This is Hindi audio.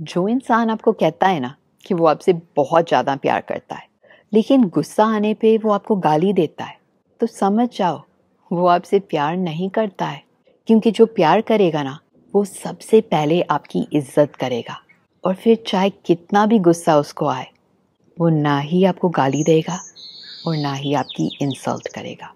जो इंसान आपको कहता है ना कि वो आपसे बहुत ज़्यादा प्यार करता है लेकिन गुस्सा आने पे वो आपको गाली देता है तो समझ जाओ वो आपसे प्यार नहीं करता है क्योंकि जो प्यार करेगा ना वो सबसे पहले आपकी इज्जत करेगा और फिर चाहे कितना भी गुस्सा उसको आए वो ना ही आपको गाली देगा और ना ही आपकी इंसल्ट करेगा